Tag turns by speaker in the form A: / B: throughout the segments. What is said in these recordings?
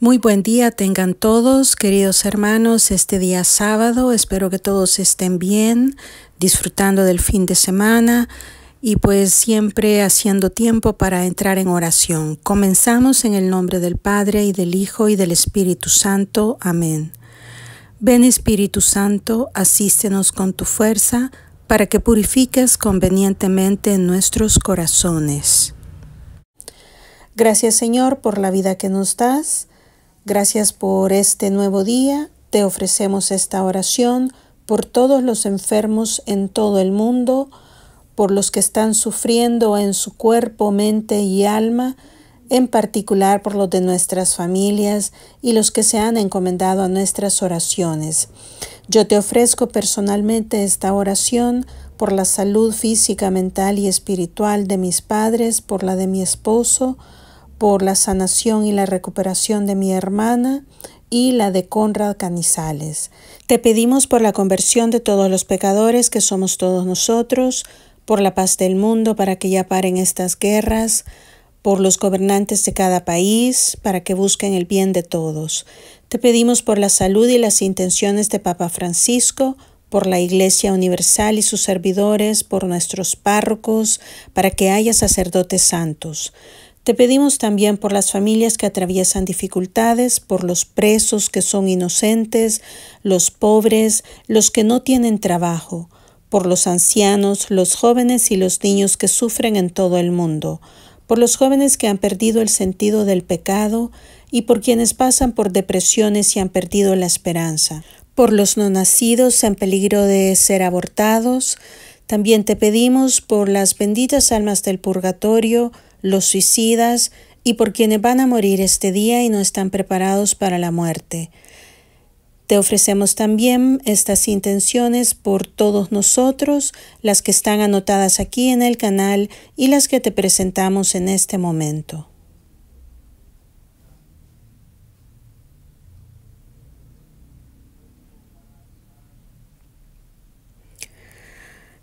A: Muy buen día tengan todos, queridos hermanos, este día sábado. Espero que todos estén bien, disfrutando del fin de semana y pues siempre haciendo tiempo para entrar en oración. Comenzamos en el nombre del Padre y del Hijo y del Espíritu Santo. Amén. Ven Espíritu Santo, asístenos con tu fuerza para que purifiques convenientemente nuestros corazones. Gracias Señor por la vida que nos das. Gracias por este nuevo día. Te ofrecemos esta oración por todos los enfermos en todo el mundo, por los que están sufriendo en su cuerpo, mente y alma, en particular por los de nuestras familias y los que se han encomendado a nuestras oraciones. Yo te ofrezco personalmente esta oración por la salud física, mental y espiritual de mis padres, por la de mi esposo, por la sanación y la recuperación de mi hermana y la de Conrad Canizales. Te pedimos por la conversión de todos los pecadores que somos todos nosotros, por la paz del mundo para que ya paren estas guerras, por los gobernantes de cada país, para que busquen el bien de todos. Te pedimos por la salud y las intenciones de Papa Francisco, por la Iglesia Universal y sus servidores, por nuestros párrocos, para que haya sacerdotes santos. Te pedimos también por las familias que atraviesan dificultades, por los presos que son inocentes, los pobres, los que no tienen trabajo, por los ancianos, los jóvenes y los niños que sufren en todo el mundo, por los jóvenes que han perdido el sentido del pecado y por quienes pasan por depresiones y han perdido la esperanza, por los no nacidos en peligro de ser abortados, también te pedimos por las benditas almas del purgatorio, los suicidas y por quienes van a morir este día y no están preparados para la muerte. Te ofrecemos también estas intenciones por todos nosotros, las que están anotadas aquí en el canal y las que te presentamos en este momento.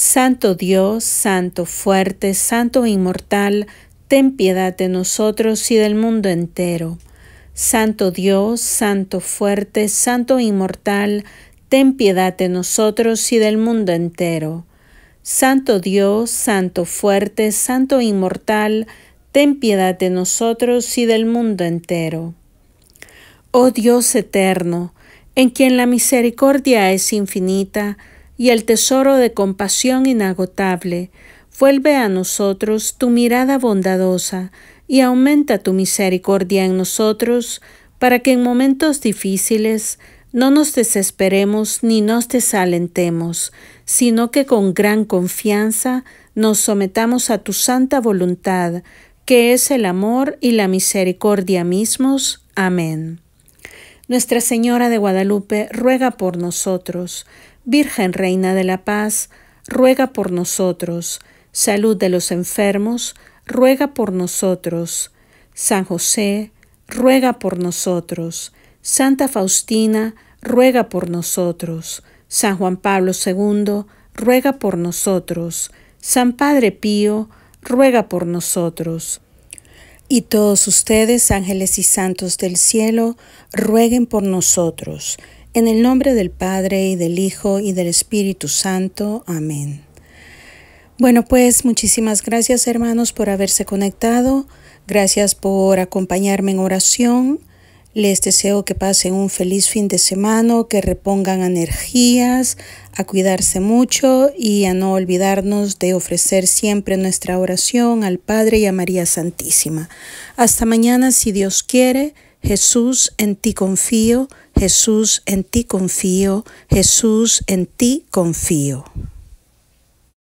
A: Santo Dios, Santo fuerte, Santo inmortal, ten piedad de nosotros y del mundo entero. Santo Dios, Santo fuerte, Santo inmortal, ten piedad de nosotros y del mundo entero. Santo Dios, Santo fuerte, Santo inmortal, ten piedad de nosotros y del mundo entero. Oh Dios eterno, en quien la misericordia es infinita, y el tesoro de compasión inagotable. Vuelve a nosotros tu mirada bondadosa y aumenta tu misericordia en nosotros, para que en momentos difíciles no nos desesperemos ni nos desalentemos, sino que con gran confianza nos sometamos a tu santa voluntad, que es el amor y la misericordia mismos. Amén. Nuestra Señora de Guadalupe ruega por nosotros. Virgen Reina de la Paz, ruega por nosotros. Salud de los enfermos, ruega por nosotros. San José, ruega por nosotros. Santa Faustina, ruega por nosotros. San Juan Pablo II, ruega por nosotros. San Padre Pío, ruega por nosotros. Y todos ustedes, ángeles y santos del cielo, rueguen por nosotros. En el nombre del Padre y del Hijo y del Espíritu Santo. Amén. Bueno, pues muchísimas gracias hermanos por haberse conectado. Gracias por acompañarme en oración. Les deseo que pasen un feliz fin de semana, que repongan energías, a cuidarse mucho y a no olvidarnos de ofrecer siempre nuestra oración al Padre y a María Santísima. Hasta mañana, si Dios quiere. Jesús, en ti confío. Jesús, en ti confío, Jesús, en ti confío.